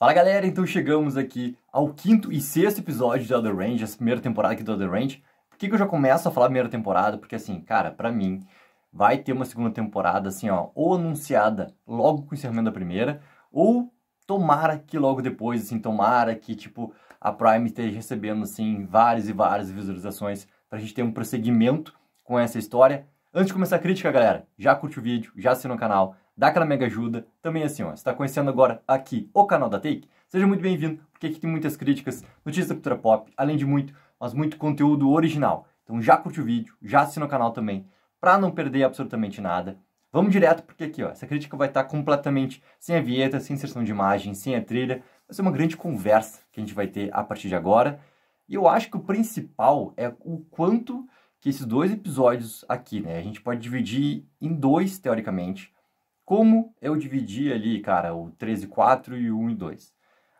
Fala galera, então chegamos aqui ao quinto e sexto episódio de The Range, essa primeira temporada aqui do The Range. Por que, que eu já começo a falar primeira temporada? Porque assim, cara, pra mim, vai ter uma segunda temporada assim, ó, ou anunciada logo com o encerramento da primeira, ou tomara que logo depois, assim, tomara que, tipo, a Prime esteja recebendo, assim, várias e várias visualizações pra gente ter um prosseguimento com essa história. Antes de começar a crítica, galera, já curte o vídeo, já assina o canal, dá aquela mega ajuda. Também assim, ó, está conhecendo agora aqui o canal da Take, seja muito bem-vindo, porque aqui tem muitas críticas, notícias da cultura pop, além de muito, mas muito conteúdo original. Então já curte o vídeo, já assina o canal também, para não perder absolutamente nada. Vamos direto, porque aqui, ó, essa crítica vai estar tá completamente sem a vinheta, sem inserção de imagem, sem a trilha. Vai ser uma grande conversa que a gente vai ter a partir de agora. E eu acho que o principal é o quanto que esses dois episódios aqui, né? A gente pode dividir em dois, teoricamente. Como eu dividi ali, cara, o 13.4 e o 1 e 2?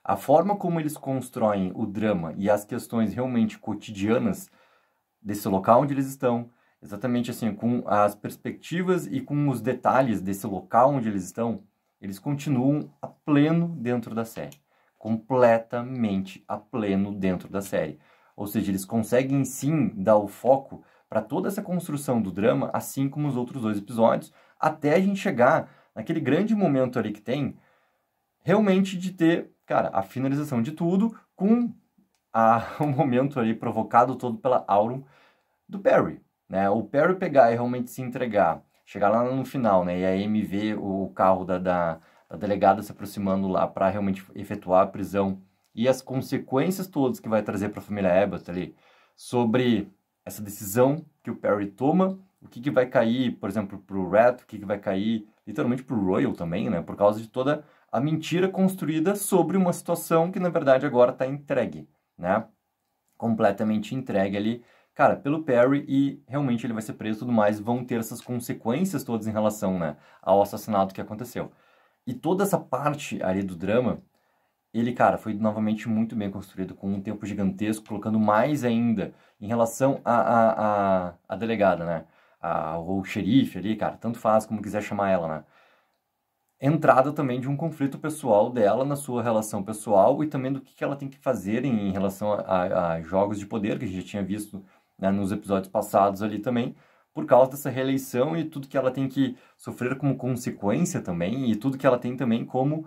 A forma como eles constroem o drama e as questões realmente cotidianas desse local onde eles estão, exatamente assim, com as perspectivas e com os detalhes desse local onde eles estão, eles continuam a pleno dentro da série. Completamente a pleno dentro da série. Ou seja, eles conseguem sim dar o foco para toda essa construção do drama, assim como os outros dois episódios, até a gente chegar naquele grande momento ali que tem, realmente de ter, cara, a finalização de tudo com a, o um momento ali provocado todo pela Aurum do Perry, né? O Perry pegar e realmente se entregar, chegar lá no final, né? E a Amy ver o carro da, da, da delegada se aproximando lá para realmente efetuar a prisão e as consequências todas que vai trazer para a família Abbott ali sobre essa decisão que o Perry toma o que, que vai cair, por exemplo, para o o que, que vai cair literalmente para o Royal também, né? Por causa de toda a mentira construída sobre uma situação que na verdade agora está entregue, né? Completamente entregue ali, cara, pelo Perry e realmente ele vai ser preso e tudo mais, vão ter essas consequências todas em relação, né, ao assassinato que aconteceu. E toda essa parte ali do drama, ele, cara, foi novamente muito bem construído, com um tempo gigantesco, colocando mais ainda em relação à a, a, a, a delegada, né? a, ou xerife ali, cara, tanto faz como quiser chamar ela, né? Entrada também de um conflito pessoal dela na sua relação pessoal e também do que, ela tem que fazer em, em relação a, a, jogos de poder, que a gente já tinha visto né, nos episódios passados ali também, por causa dessa reeleição e tudo que ela tem que sofrer como consequência também e tudo que ela tem também como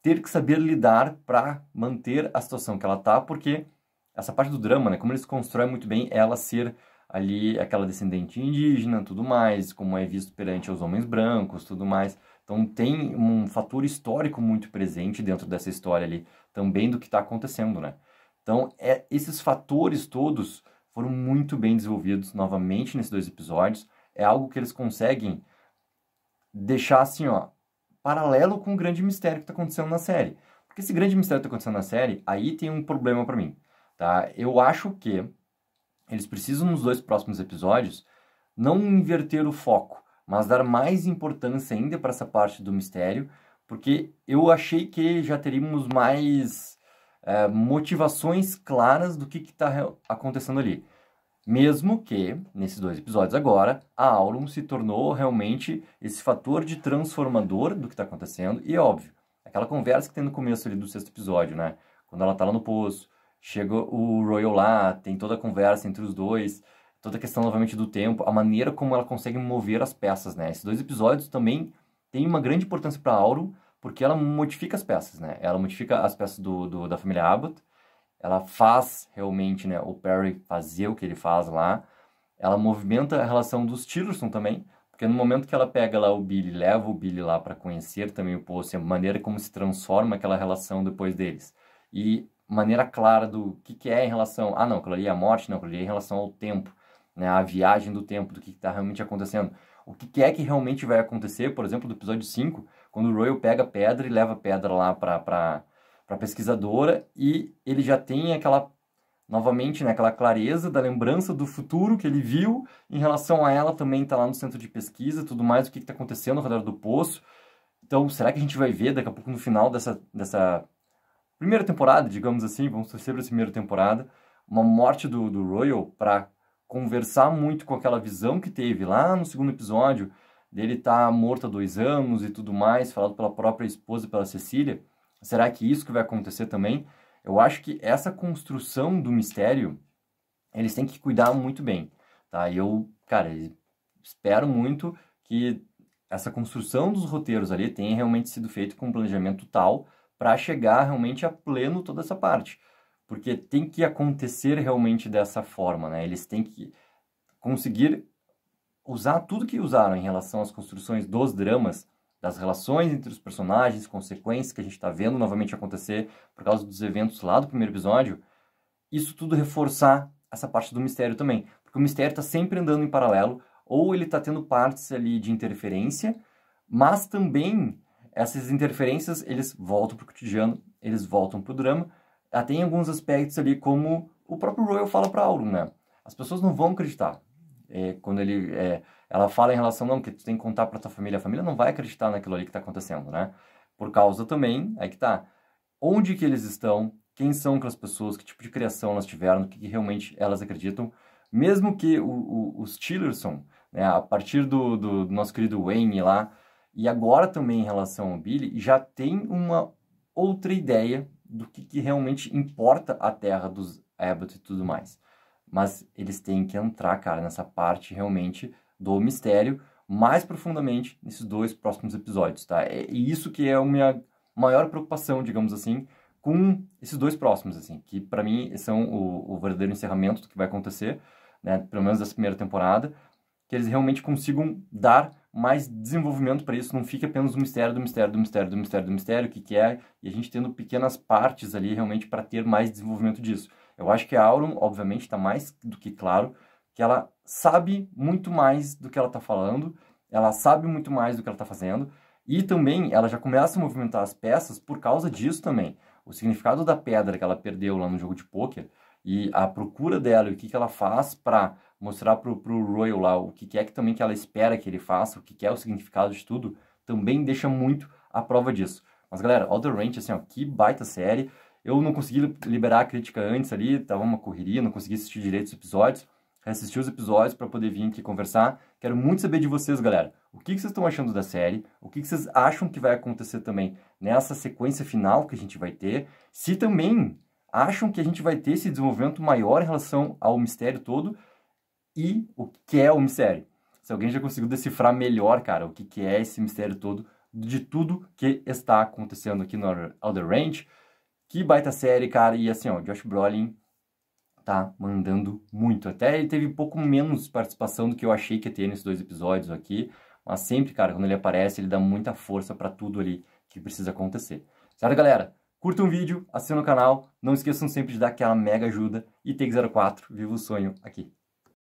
ter que saber lidar para manter a situação que ela tá, porque essa parte do drama, né, como eles constroem muito bem ela ser ali aquela descendente indígena, tudo mais, como é visto perante os homens brancos, tudo mais. Então tem um fator histórico muito presente dentro dessa história ali, também do que está acontecendo, né? Então é, esses fatores todos foram muito bem desenvolvidos novamente nesses dois episódios. É algo que eles conseguem deixar assim, ó, paralelo com o grande mistério que está acontecendo na série. Porque esse grande mistério que está acontecendo na série, aí tem um problema para mim, tá? Eu acho que eles precisam, nos dois próximos episódios, não inverter o foco, mas dar mais importância ainda para essa parte do mistério, porque eu achei que já teríamos mais é, motivações claras do que está acontecendo ali. Mesmo que, nesses dois episódios agora, a Aurum se tornou realmente esse fator de transformador do que está acontecendo, e é óbvio, aquela conversa que tem no começo ali do sexto episódio, né? Quando ela está lá no poço, Chega o Royal lá, tem toda a conversa entre os dois, toda a questão novamente do tempo, a maneira como ela consegue mover as peças, né? Esses dois episódios também têm uma grande importância para auro porque ela modifica as peças, né? Ela modifica as peças do, do, da família Abbott, ela faz realmente, né, o Perry fazer o que ele faz lá, ela movimenta a relação dos Tillerson também, porque no momento que ela pega lá o Billy, leva o Billy lá para conhecer também o Posse, assim, a maneira como se transforma aquela relação depois deles. E maneira clara do que, que é em relação. Ah, não, aquilo ali é a morte, não, aquilo ali é em relação ao tempo, né? A viagem do tempo, do que está realmente acontecendo. O que, que, é que realmente vai acontecer, por exemplo, do episódio 5, quando o Royal pega pedra e leva pedra lá para pra, pra pesquisadora e ele já tem aquela. Novamente, né, aquela clareza da lembrança do futuro que ele viu em relação a ela também está lá no centro de pesquisa, tudo mais, o que está acontecendo ao redor do poço. Então, será que a gente vai ver daqui a pouco no final dessa, dessa primeira temporada, digamos assim, vamos torcer para essa primeira temporada, uma morte do, do Royal para conversar muito com aquela visão que teve lá no segundo episódio, dele estar tá morto há dois anos e tudo mais, falado pela própria esposa, pela Cecília. Será que isso que vai acontecer também? Eu acho que essa construção do mistério, eles têm que cuidar muito bem, tá? E eu, cara, espero muito que essa construção dos roteiros ali tenha realmente sido feita com um planejamento tal para chegar realmente a pleno toda essa parte. Porque tem que acontecer realmente dessa forma, né? Eles têm que conseguir usar tudo que usaram em relação às construções dos dramas, das relações entre os personagens, consequências que a gente está vendo novamente acontecer por causa dos eventos lá do primeiro episódio, isso tudo reforçar essa parte do mistério também. Porque o mistério está sempre andando em paralelo, ou ele está tendo partes ali de interferência, mas também essas interferências, eles voltam para o cotidiano, eles voltam para o drama. Ah, tem alguns aspectos ali, como o próprio Royal fala para Aurum, né? As pessoas não vão acreditar. É, quando ele, é, ela fala em relação, não, que tu tem que contar para tua família. A família não vai acreditar naquilo ali que está acontecendo, né? Por causa também, aí que tá, onde que eles estão, quem são aquelas pessoas, que tipo de criação elas tiveram, o que, que, realmente elas acreditam. Mesmo que o, o, os Tillerson, né, a partir do, do, do nosso querido Wayne lá, e agora também em relação ao Billy, já tem uma outra ideia do que, que realmente importa a terra dos Abbott e tudo mais. Mas eles têm que entrar, cara, nessa parte realmente do mistério mais profundamente nesses dois próximos episódios, tá? É, e isso que é a minha maior preocupação, digamos assim, com esses dois próximos, assim, que para mim são o, o verdadeiro encerramento do que vai acontecer, né? Pelo menos dessa primeira temporada, que eles realmente consigam dar mais desenvolvimento para isso, não fica apenas o mistério do mistério do mistério do mistério do mistério, o que, que é, e a gente tendo pequenas partes ali realmente para ter mais desenvolvimento disso. Eu acho que a Auron, obviamente, está mais do que claro que ela sabe muito mais do que ela está falando, ela sabe muito mais do que ela está fazendo, e também ela já começa a movimentar as peças por causa disso também. O significado da pedra que ela perdeu lá no jogo de pôquer e a procura dela e o que, que ela faz para mostrar para o Royal lá o que, que é que também que ela espera que ele faça, o que, que é o significado de tudo, também deixa muito a prova disso. Mas galera, Outer Range, assim, ó, que baita série. Eu não consegui liberar a crítica antes ali, tava uma correria, não consegui assistir direito os episódios. Assisti os episódios para poder vir aqui conversar. Quero muito saber de vocês, galera. O que, que vocês estão achando da série? O que, que vocês acham que vai acontecer também nessa sequência final que a gente vai ter? Se também acham que a gente vai ter esse desenvolvimento maior em relação ao mistério todo e o que é o mistério. Se alguém já conseguiu decifrar melhor, cara, o que, que é esse mistério todo de tudo que está acontecendo aqui no Outer Range, que baita série, cara. E assim, ó, Josh Brolin tá mandando muito. Até ele teve pouco menos participação do que eu achei que ia ter nesses dois episódios aqui. Mas sempre, cara, quando ele aparece, ele dá muita força para tudo ali que precisa acontecer. Certo, galera? Curtam o vídeo, assinam o canal, não esqueçam sempre de dar aquela mega ajuda e take 04 viva o sonho aqui.